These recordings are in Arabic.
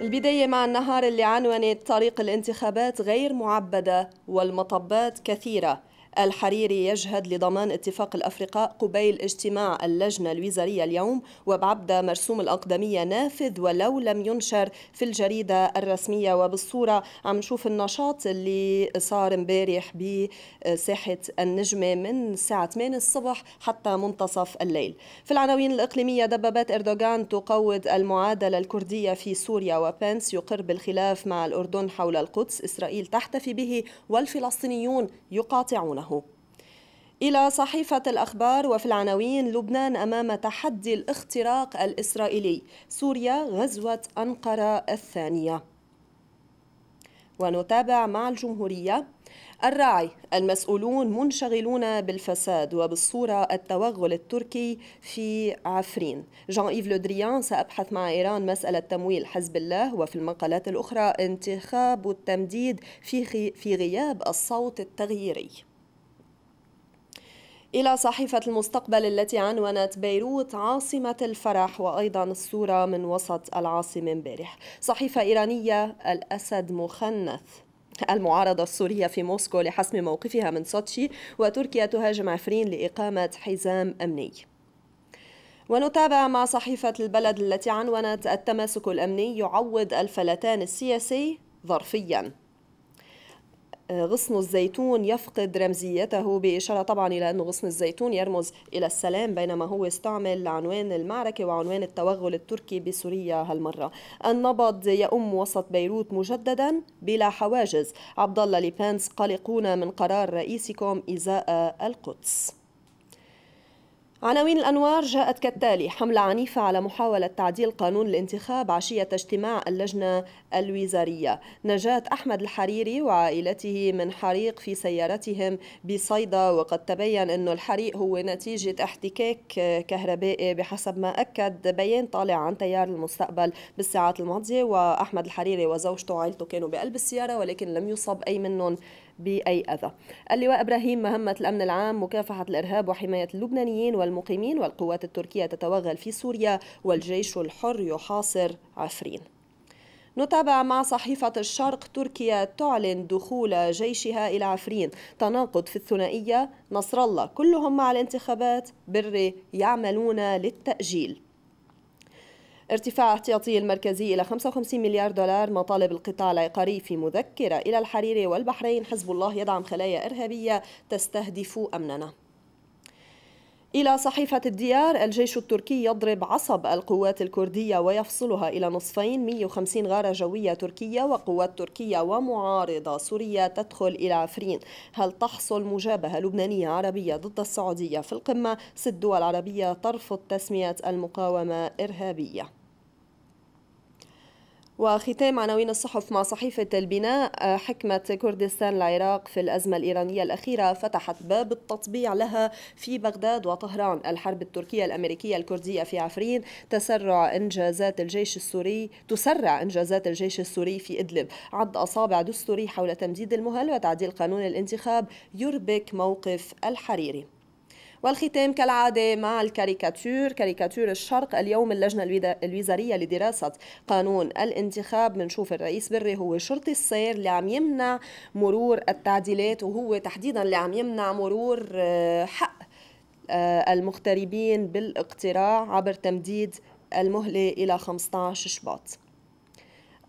البداية مع النهار اللي عنونت طريق الانتخابات غير معبدة والمطبات كثيرة الحريري يجهد لضمان اتفاق الأفرقاء قبيل اجتماع اللجنة الوزارية اليوم وبعبد مرسوم الأقدمية نافذ ولو لم ينشر في الجريدة الرسمية وبالصورة عم نشوف النشاط اللي صار امبارح بساحة النجمة من الساعة 8 الصبح حتى منتصف الليل في العناوين الإقليمية دبابات إردوغان تقوض المعادلة الكردية في سوريا وبنس يقر بالخلاف مع الأردن حول القدس إسرائيل تحتفي به والفلسطينيون يقاطعونه له إلى صحيفة الأخبار وفي العناوين لبنان أمام تحدي الاختراق الإسرائيلي سوريا غزوة أنقرة الثانية ونتابع مع الجمهورية الراعي المسؤولون منشغلون بالفساد وبالصورة التوغل التركي في عفرين جان إيف لودريان سأبحث مع إيران مسألة تمويل حزب الله وفي المقالات الأخرى انتخاب التمديد في, في غياب الصوت التغييري إلى صحيفة المستقبل التي عنونت بيروت عاصمة الفرح وأيضا الصورة من وسط العاصمة امبارح صحيفة إيرانية الأسد مخنث المعارضة السورية في موسكو لحسم موقفها من سوتشي وتركيا تهاجم عفرين لإقامة حزام أمني ونتابع مع صحيفة البلد التي عنونت التماسك الأمني يعوض الفلتان السياسي ظرفياً غصن الزيتون يفقد رمزيته بإشارة طبعا إلى أن غصن الزيتون يرمز إلى السلام بينما هو استعمل عنوان المعركة وعنوان التوغل التركي بسوريا هالمرة النبض يؤم وسط بيروت مجددا بلا حواجز عبد الله ليبانس قلقون من قرار رئيسكم إزاء القدس عناوين الأنوار جاءت كالتالي حملة عنيفة على محاولة تعديل قانون الانتخاب عشية اجتماع اللجنة الوزارية نجاة أحمد الحريري وعائلته من حريق في سيارتهم بصيدا وقد تبين أن الحريق هو نتيجة احتكاك كهربائي بحسب ما أكد بيان طالع عن تيار المستقبل بالساعات الماضية وأحمد الحريري وزوجته وعائلته كانوا بقلب السيارة ولكن لم يصب أي منهم بأي أذى اللواء إبراهيم مهمة الأمن العام مكافحة الإرهاب وحماية اللبنانيين والمقيمين والقوات التركية تتوغل في سوريا والجيش الحر يحاصر عفرين نتابع مع صحيفة الشرق تركيا تعلن دخول جيشها إلى عفرين تناقض في الثنائية نصر الله كلهم مع الانتخابات بري يعملون للتأجيل ارتفاع احتياطي المركزي إلى 55 مليار دولار مطالب القطاع العقاري في مذكرة إلى الحريري والبحرين حزب الله يدعم خلايا إرهابية تستهدف أمننا إلى صحيفة الديار الجيش التركي يضرب عصب القوات الكردية ويفصلها إلى نصفين 150 غارة جوية تركية وقوات تركية ومعارضة سورية تدخل إلى عفرين هل تحصل مجابهة لبنانية عربية ضد السعودية في القمة ست دول عربية ترفض تسمية المقاومة إرهابية وختام عناوين الصحف مع صحيفة البناء آه، حكمة كردستان العراق في الأزمة الإيرانية الأخيرة فتحت باب التطبيع لها في بغداد وطهران الحرب التركية الأمريكية الكردية في عفرين تسرع إنجازات الجيش السوري تسرع إنجازات الجيش السوري في إدلب عد أصابع دستوري حول تمديد المهل وتعديل قانون الانتخاب يربك موقف الحريري والختام كالعادة مع الكاريكاتير كاريكاتير الشرق اليوم اللجنة الوزارية لدراسة قانون الانتخاب منشوف الرئيس بري هو شرطي السير اللي عم يمنع مرور التعديلات وهو تحديدا اللي عم يمنع مرور آه، حق آه، المغتربين بالاقتراع عبر تمديد المهلة إلى 15 شباط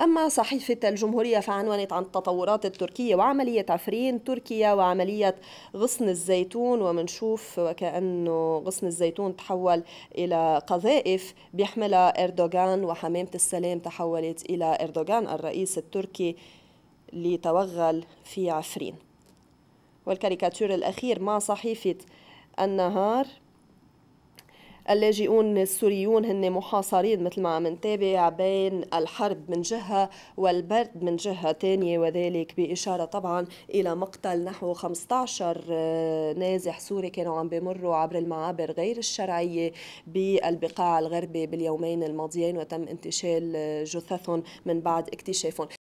أما صحيفة الجمهورية فعنونت عن التطورات التركية وعملية عفرين تركيا وعملية غصن الزيتون ومنشوف وكأنه غصن الزيتون تحول إلى قذائف بيحملها إردوغان وحمامة السلام تحولت إلى إردوغان الرئيس التركي اللي توغل في عفرين والكاريكاتير الأخير مع صحيفة النهار اللاجئون السوريون هن محاصرين مثل ما عم نتابع بين الحرب من جهة والبرد من جهة تانية وذلك بإشارة طبعا إلى مقتل نحو 15 آه، نازح سوري كانوا عم بمروا عبر المعابر غير الشرعية بالبقاع الغربي باليومين الماضيين وتم انتشال آه، جثثهم من بعد اكتشافهم